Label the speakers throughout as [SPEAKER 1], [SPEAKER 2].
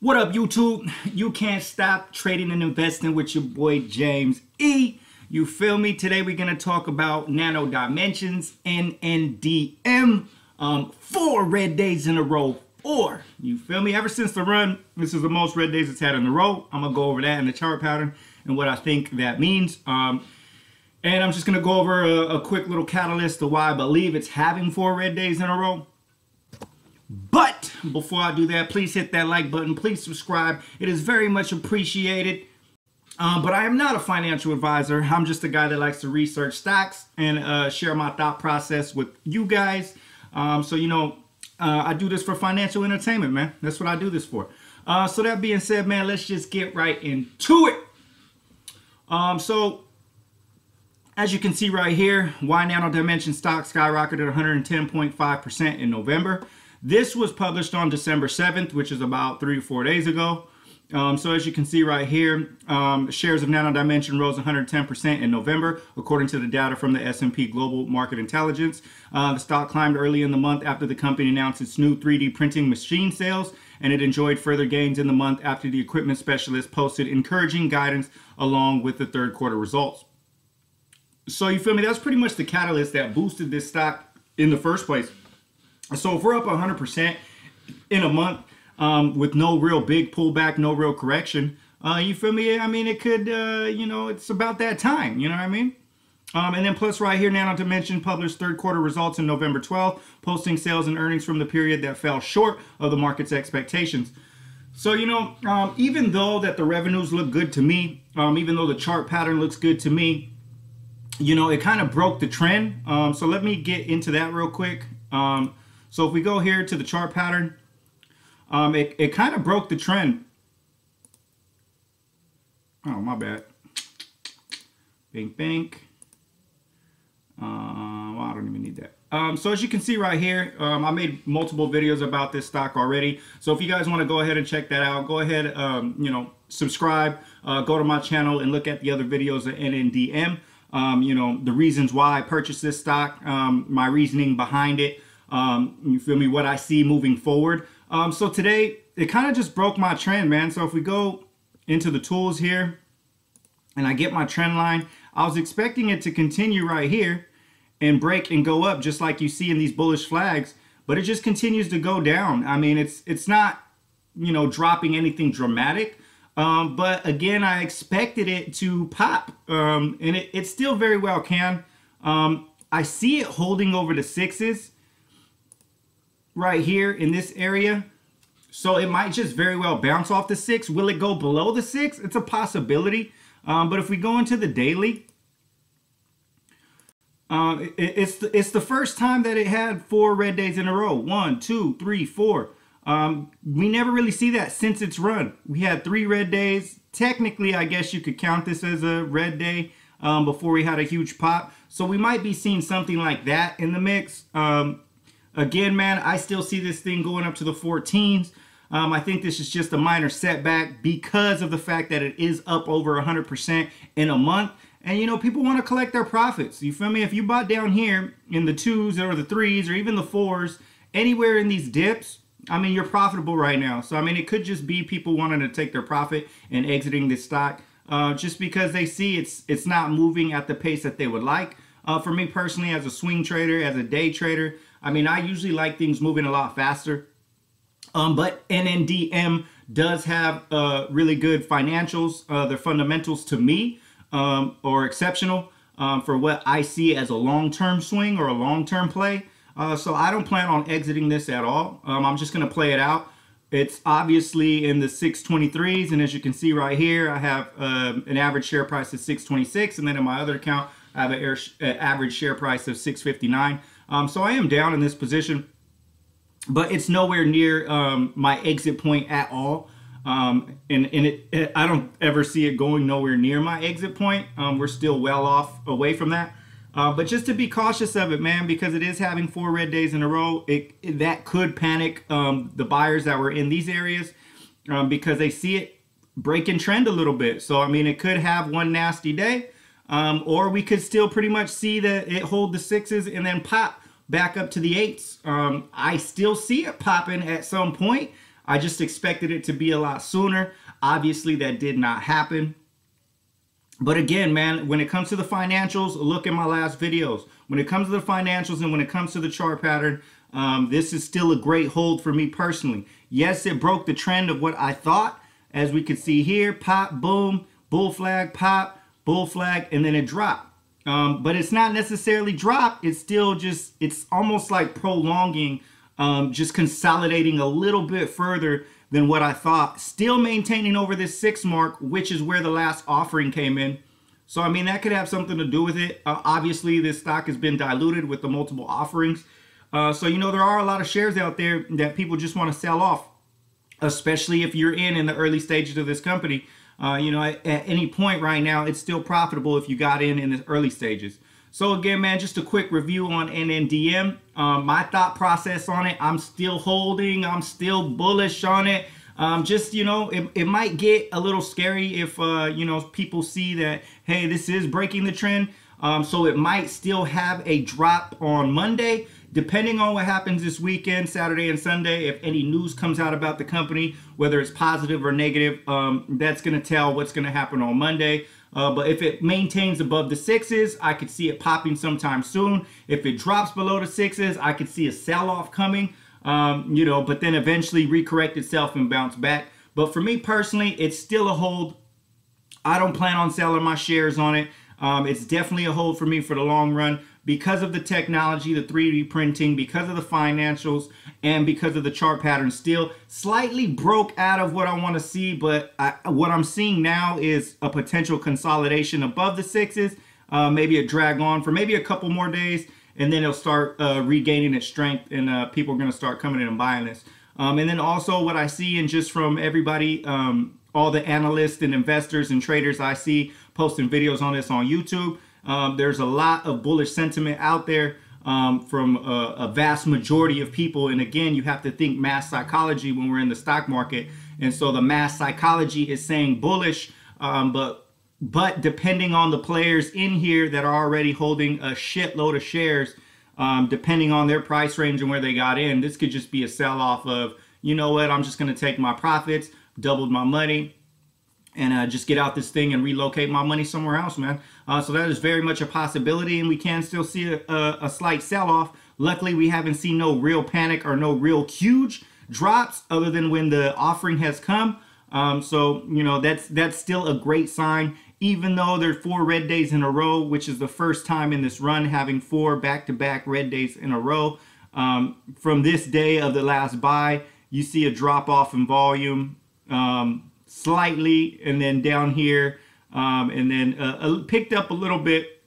[SPEAKER 1] What up, YouTube? You can't stop trading and investing with your boy James E. You feel me? Today we're gonna talk about Nano Dimensions NNDM. Um, four red days in a row. Four. You feel me? Ever since the run, this is the most red days it's had in a row. I'm gonna go over that and the chart pattern and what I think that means. Um, and I'm just gonna go over a, a quick little catalyst to why I believe it's having four red days in a row. But before I do that, please hit that like button. Please subscribe. It is very much appreciated. Um, but I am not a financial advisor. I'm just a guy that likes to research stocks and uh, share my thought process with you guys. Um, so, you know, uh, I do this for financial entertainment, man. That's what I do this for. Uh, so, that being said, man, let's just get right into it. Um, so, as you can see right here, Y Nano Dimension stock skyrocketed 110.5% in November. This was published on December 7th, which is about three or four days ago. Um, so as you can see right here, um, shares of Nano Dimension rose 110% in November, according to the data from the S&P Global Market Intelligence. Uh, the stock climbed early in the month after the company announced its new 3D printing machine sales, and it enjoyed further gains in the month after the equipment specialist posted encouraging guidance along with the third quarter results. So you feel me? That's pretty much the catalyst that boosted this stock in the first place. So if we're up 100% in a month um, with no real big pullback, no real correction, uh, you feel me? I mean, it could, uh, you know, it's about that time. You know what I mean? Um, and then plus right here, Nano Dimension published third quarter results in November 12th, posting sales and earnings from the period that fell short of the market's expectations. So, you know, um, even though that the revenues look good to me, um, even though the chart pattern looks good to me, you know, it kind of broke the trend. Um, so let me get into that real quick. Um, so if we go here to the chart pattern, um, it, it kind of broke the trend. Oh, my bad. Bank, bank. Um, I don't even need that. Um, so as you can see right here, um, I made multiple videos about this stock already. So if you guys want to go ahead and check that out, go ahead, um, you know, subscribe, uh, go to my channel and look at the other videos at NNDM. Um, you know, the reasons why I purchased this stock, um, my reasoning behind it, um, you feel me, what I see moving forward. Um, so today, it kind of just broke my trend, man. So if we go into the tools here and I get my trend line, I was expecting it to continue right here and break and go up just like you see in these bullish flags, but it just continues to go down. I mean, it's it's not, you know, dropping anything dramatic, um, but again, I expected it to pop, um, and it, it still very well can. Um, I see it holding over the sixes, right here in this area. So it might just very well bounce off the six. Will it go below the six? It's a possibility. Um, but if we go into the daily, uh, it, it's, the, it's the first time that it had four red days in a row. One, two, three, four. Um, we never really see that since its run. We had three red days. Technically, I guess you could count this as a red day um, before we had a huge pop. So we might be seeing something like that in the mix. Um, Again, man, I still see this thing going up to the 14s. Um, I think this is just a minor setback because of the fact that it is up over 100% in a month. And you know, people want to collect their profits. You feel me? If you bought down here in the twos or the threes or even the fours, anywhere in these dips, I mean, you're profitable right now. So, I mean, it could just be people wanting to take their profit and exiting this stock uh, just because they see it's it's not moving at the pace that they would like. Uh, for me personally, as a swing trader, as a day trader, I mean, I usually like things moving a lot faster. Um, but NNDM does have uh, really good financials. Uh, their fundamentals to me um, are exceptional um, for what I see as a long-term swing or a long-term play. Uh, so I don't plan on exiting this at all. Um, I'm just going to play it out. It's obviously in the 623s, and as you can see right here, I have um, an average share price of 626, and then in my other account, I have an uh, average share price of 659. Um, so I am down in this position, but it's nowhere near um, my exit point at all. Um, and and it, it, I don't ever see it going nowhere near my exit point. Um, we're still well off away from that. Uh, but just to be cautious of it, man, because it is having four red days in a row. It, it that could panic um, the buyers that were in these areas um, because they see it breaking trend a little bit. So I mean, it could have one nasty day, um, or we could still pretty much see that it hold the sixes and then pop back up to the eights. Um, I still see it popping at some point. I just expected it to be a lot sooner. Obviously, that did not happen. But again, man, when it comes to the financials, look at my last videos. When it comes to the financials and when it comes to the chart pattern, um, this is still a great hold for me personally. Yes, it broke the trend of what I thought. As we can see here, pop, boom, bull flag, pop, bull flag, and then it dropped. Um, but it's not necessarily dropped. It's still just, it's almost like prolonging, um, just consolidating a little bit further than what I thought. Still maintaining over this six mark, which is where the last offering came in. So, I mean, that could have something to do with it. Uh, obviously, this stock has been diluted with the multiple offerings. Uh, so, you know, there are a lot of shares out there that people just want to sell off, especially if you're in in the early stages of this company. Uh, you know, at, at, any point right now, it's still profitable if you got in in the early stages. So again, man, just a quick review on NNDM. Um, my thought process on it, I'm still holding, I'm still bullish on it. Um, just you know it, it might get a little scary if uh, you know people see that hey this is breaking the trend um, so it might still have a drop on monday Depending on what happens this weekend, Saturday and Sunday, if any news comes out about the company, whether it's positive or negative, um, that's going to tell what's going to happen on Monday. Uh, but if it maintains above the sixes, I could see it popping sometime soon. If it drops below the sixes, I could see a sell off coming, um, you know, but then eventually recorrect itself and bounce back. But for me personally, it's still a hold. I don't plan on selling my shares on it. Um, it's definitely a hold for me for the long run because of the technology, the 3D printing, because of the financials, and because of the chart pattern still slightly broke out of what I want to see. But I, what I'm seeing now is a potential consolidation above the sixes, uh, maybe a drag on for maybe a couple more days, and then it'll start uh, regaining its strength, and uh, people are going to start coming in and buying this. Um, and then also what I see, and just from everybody, um, all the analysts and investors and traders I see posting videos on this on YouTube um, there's a lot of bullish sentiment out there um, from a, a, vast majority of people. And again, you have to think mass psychology when we're in the stock market. And so the mass psychology is saying bullish, um, but but depending on the players in here that are already holding a shitload of shares, um, depending on their price range and where they got in, this could just be a sell off of, you know what, I'm just going to take my profits, doubled my money, and uh, just get out this thing and relocate my money somewhere else, man. Uh, so that is very much a possibility, and we can still see a, a, a slight sell-off. Luckily, we haven't seen no real panic or no real huge drops other than when the offering has come. Um, so, you know, that's that's still a great sign, even though there are four red days in a row, which is the first time in this run having four back-to-back -back red days in a row. Um, from this day of the last buy, you see a drop-off in volume. Um, slightly, and then down here, um, and then uh, picked up a little bit,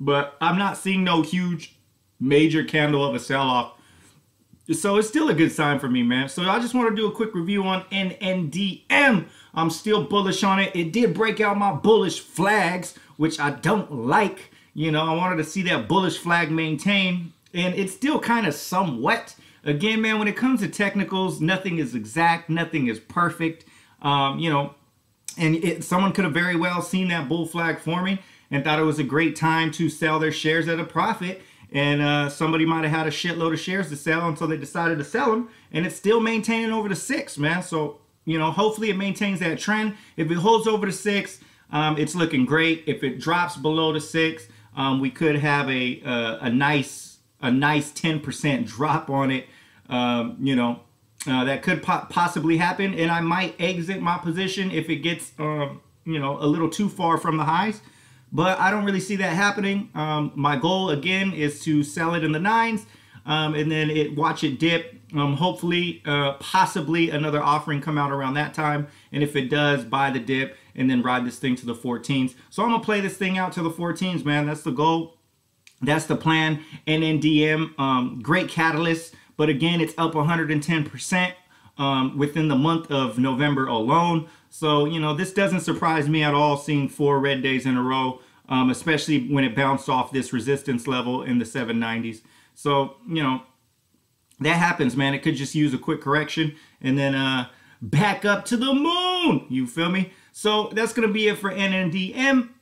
[SPEAKER 1] but I'm not seeing no huge major candle of a sell-off. So it's still a good sign for me, man. So I just want to do a quick review on NNDM. I'm still bullish on it. It did break out my bullish flags, which I don't like. You know, I wanted to see that bullish flag maintain, and it's still kind of somewhat. Again, man, when it comes to technicals, nothing is exact, nothing is perfect. Um, you know, and it, someone could have very well seen that bull flag forming and thought it was a great time to sell their shares at a profit. And uh, somebody might have had a shitload of shares to sell, and so they decided to sell them. And it's still maintaining over the six, man. So you know, hopefully it maintains that trend. If it holds over the six, um, it's looking great. If it drops below the six, um, we could have a uh, a nice a nice 10% drop on it. Um, you know, uh, that could po possibly happen, and I might exit my position if it gets, um, you know, a little too far from the highs. But I don't really see that happening. Um, my goal again is to sell it in the nines, um, and then it watch it dip. Um, hopefully, uh, possibly another offering come out around that time, and if it does, buy the dip and then ride this thing to the 14s. So I'm gonna play this thing out to the 14s, man. That's the goal. That's the plan. And then um, great catalyst but again, it's up 110% um, within the month of November alone. So, you know, this doesn't surprise me at all seeing four red days in a row, um, especially when it bounced off this resistance level in the 790s. So, you know, that happens, man. It could just use a quick correction and then uh, back up to the moon. You feel me? So that's going to be it for NNDM. Um,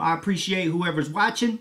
[SPEAKER 1] I appreciate whoever's watching.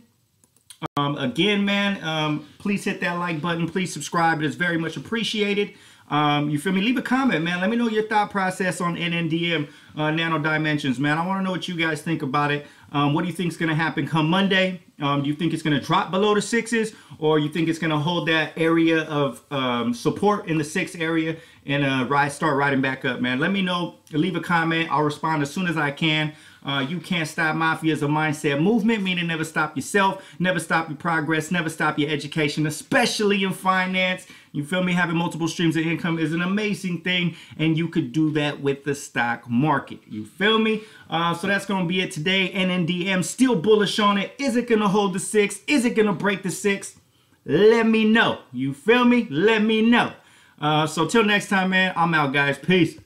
[SPEAKER 1] Um, again, man, um, please hit that like button. Please subscribe. It is very much appreciated. Um, you feel me? Leave a comment, man. Let me know your thought process on NNDM uh, Nano Dimensions, man. I want to know what you guys think about it. Um, what do you think is going to happen come Monday? Um, do you think it's going to drop below the sixes, or you think it's going to hold that area of um, support in the six area and uh, rise, start riding back up, man? Let me know. Leave a comment. I'll respond as soon as I can. Uh, you Can't Stop Mafia is a mindset movement, meaning never stop yourself, never stop your progress, never stop your education, especially in finance. You feel me? Having multiple streams of income is an amazing thing, and you could do that with the stock market. You feel me? Uh, so that's going to be it today. NNDM still bullish on it. Is it going to hold the six? Is it going to break the six? Let me know. You feel me? Let me know. Uh, so till next time, man, I'm out, guys. Peace.